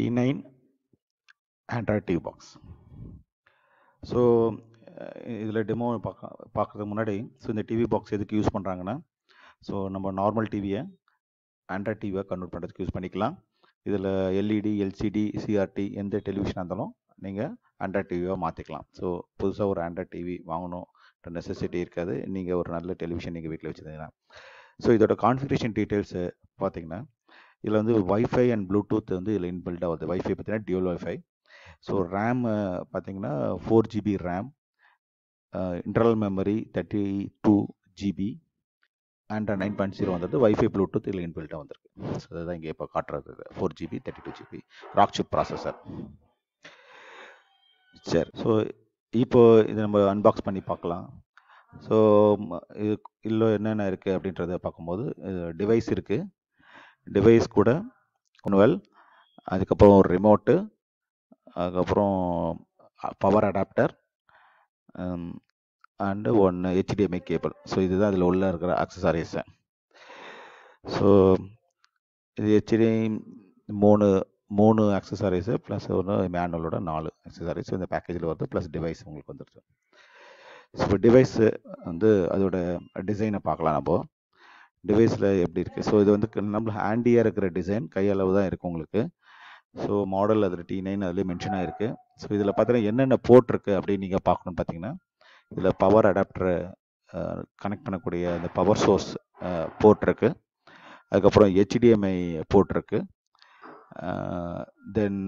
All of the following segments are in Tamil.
T9 ஆண்ட்ராய்ட் பாக்ஸ் ஸோ இதில் டெமோ பார்க்க பார்க்குறதுக்கு முன்னாடி ஸோ இந்த டிவி பாக்ஸ் எதுக்கு யூஸ் பண்ணுறாங்கன்னா ஸோ நம்ம நார்மல் டிவியை ஆண்ட்ராய்ட் டிவியாக கன்வெர்ட் பண்ணுறதுக்கு யூஸ் பண்ணிக்கலாம் இதில் எல்இடி எல்சிடி சிஆர்டி எந்த டெலிவிஷனாக இருந்தாலும் நீங்கள் ஆண்ட்ராய்ட் டிவியாக மாற்றிக்கலாம் ஸோ புதுசாக ஒரு ஆண்ட்ராய்ட் டிவி வாங்கணும் நெசசிட்டி இருக்காது நீங்கள் ஒரு நல்ல டெலிவிஷன் நீங்கள் வீட்டில் வச்சுருந்தீங்கன்னா ஸோ இதோட கான்ஃபிகரேஷன் டீட்டெயில்ஸு பார்த்தீங்கன்னா இதில் வந்து ஒய்ஃபை அண்ட் ப்ளூடூத் வந்து இதில் இன்பில்டாக ஆகுது ஒய்ஃபை பார்த்தீங்கன்னா டியூல் ஒய்ஃபை ஸோ ரேம் பார்த்தீங்கன்னா four GB RAM internal memory thirty two GB and nine point zero வந்தது ஒய்ஃபை ப்ளூடூத் இதில் இன்பில்ட்டாக வந்திருக்கு ஸோ அதுதான் இங்கே இப்போ காட்டுறது four GB thirty two GB Rockchip processor சரி ஸோ இப்போ இதை நம்ம அன்பாக்ஸ் பண்ணி பார்க்கலாம் ஸோ இது இல்லை என்னென்ன இருக்குது அப்படின்றத பார்க்கும்போது டிவைஸ் இருக்குது டிவைஸ் கூட ஒன்வெல் அதுக்கப்புறம் ஒரு ரிமோட்டு அதுக்கப்புறம் பவர் அடாப்டர் அண்டு ஒன்று ஹெச்டிஎம்ஐ கேபிள் ஸோ இதுதான் அதில் உள்ளே இருக்கிற அக்சசரிஸு ஸோ இது ஹெச்டி மூணு மூணு அக்சசரிஸு ப்ளஸ் ஒன்று மேனுவலோட நாலு அக்சசரிஸ் இந்த பேக்கேஜில் வருது ப்ளஸ் டிவைஸ் உங்களுக்கு வந்துடுச்சு ஸோ டிவைஸு வந்து அதோட டிசைனை பார்க்கலாம் நம்ம டிவைஸில் எப்படி இருக்குது ஸோ இது வந்து நம்ம ஹேண்டியாக இருக்கிற டிசைன் கையளவு தான் இருக்குது உங்களுக்கு ஸோ மாடல் அதில் டி நைன் அதுலேயே மென்ஷன் ஆகிருக்கு ஸோ இதில் பார்த்தீங்கன்னா என்னென்ன போர்ட் இருக்குது அப்படின்னு நீங்கள் பார்க்கணும்னு பார்த்தீங்கன்னா இதில் பவர் அடாப்டரை கனெக்ட் பண்ணக்கூடிய அந்த பவர் சோர்ஸ் போர்ட் இருக்குது அதுக்கப்புறம் ஹெச்டிஎம்ஐ போர்ட் இருக்குது தென்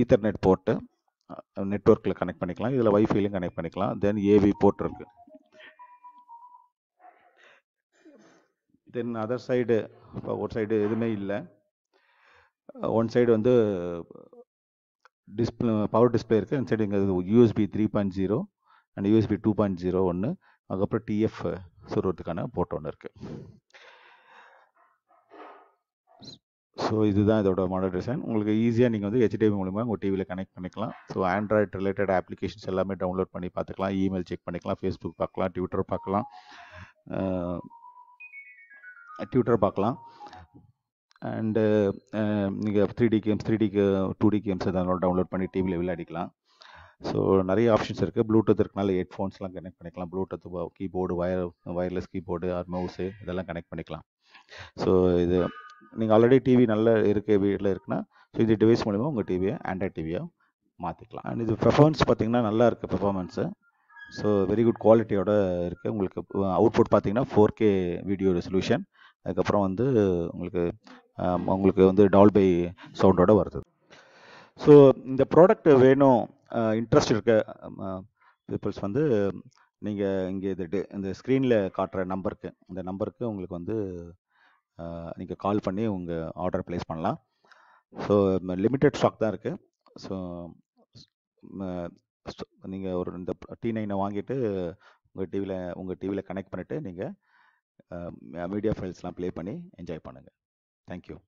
ஈத்தர்நெட் போர்ட்டு நெட்ஒர்க்கில் கனெக்ட் பண்ணிக்கலாம் இதில் ஒய்ஃபைலையும் கனெக்ட் பண்ணிக்கலாம் தென் ஏவி போர்ட் இருக்குது தென் அதர் சைடு இப்போ ஒரு சைடு எதுவுமே இல்லை ஒன் சைடு வந்து டிஸ்பிளே பவர் டிஸ்பிளே இருக்குது அந்த சைடு இங்கே USB three point zero and USB two point zero ஒன்று அதுக்கப்புறம் டிஎஃப் சொல்கிறதுக்கான போர்ட் ஒன்று இருக்குது ஸோ இதுதான் இதோட மாடல் டிசைன் உங்களுக்கு ஈஸியாக நீங்கள் வந்து ஹெச்டிஎம் மூலிமா உங்கள் டிவியில் கனெக்ட் பண்ணிக்கலாம் ஸோ ஆண்ட்ராய்ட் ரிலேட்டட் அப்ளிகேஷன்ஸ் எல்லாமே டவுன்லோட் பண்ணி பார்த்துக்கலாம் இமெயில் செக் பண்ணிக்கலாம் ஃபேஸ்புக் பார்க்கலாம் ட்விட்டர் பார்க்கலாம் டியூட்டர் பார்க்கலாம் அண்டு நீங்கள் three D games three D two D games எதாவது டவுன்லோட் பண்ணி டிவியில் விளையாடிக்கலாம் ஸோ நிறைய ஆப்ஷன்ஸ் இருக்குது ப்ளூடூத் இருக்கனால ஹெட்ஃபோன்ஸ்லாம் கனெக்ட் பண்ணிக்கலாம் bluetooth keyboard wire wireless keyboard or mouse இதெல்லாம் கனெக்ட் பண்ணிக்கலாம் ஸோ இது நீங்கள் ஆல்ரெடி டிவி நல்லா இருக்க வீட்டில் இருக்குன்னா ஸோ இது டிவைஸ் மூலிமா உங்கள் டிவியை ஆண்ட்ராய்ட் டிவியாக மாற்றிக்கலாம் அண்ட் இது பெர்ஃபார்மன்ஸ் பார்த்திங்கன்னா நல்லா இருக்குது பெர்ஃபார்மன்ஸு ஸோ வெரி குட் குவாலிட்டியோட இருக்குது உங்களுக்கு அவுட்புட் பார்த்தீங்கன்னா ஃபோர் கே வீடியோ ரெசல்யூஷன் அதுக்கப்புறம் வந்து உங்களுக்கு உங்களுக்கு வந்து டால்பை சவுண்டோட வருது ஸோ இந்த ப்ராடக்ட் வேணும் இன்ட்ரெஸ்ட் இருக்க பீப்புள்ஸ் வந்து நீங்கள் இங்கே டே இந்த ஸ்க்ரீனில் காட்டுற நம்பருக்கு இந்த நம்பருக்கு உங்களுக்கு வந்து நீங்கள் கால் பண்ணி உங்கள் ஆர்டர் ப்ளேஸ் பண்ணலாம் ஸோ லிமிட்டெட் ஸ்டாக் தான் இருக்குது ஸோ நீங்கள் ஒரு இந்த டி நைனை வாங்கிட்டு உங்கள் டிவியில் உங்கள் டிவியில் கனெக்ட் பண்ணிவிட்டு நீங்கள் வீடியோ ஃபைல்ஸ்லாம் ப்ளே பண்ணி என்ஜாய் பண்ணுங்கள் தேங்க்யூ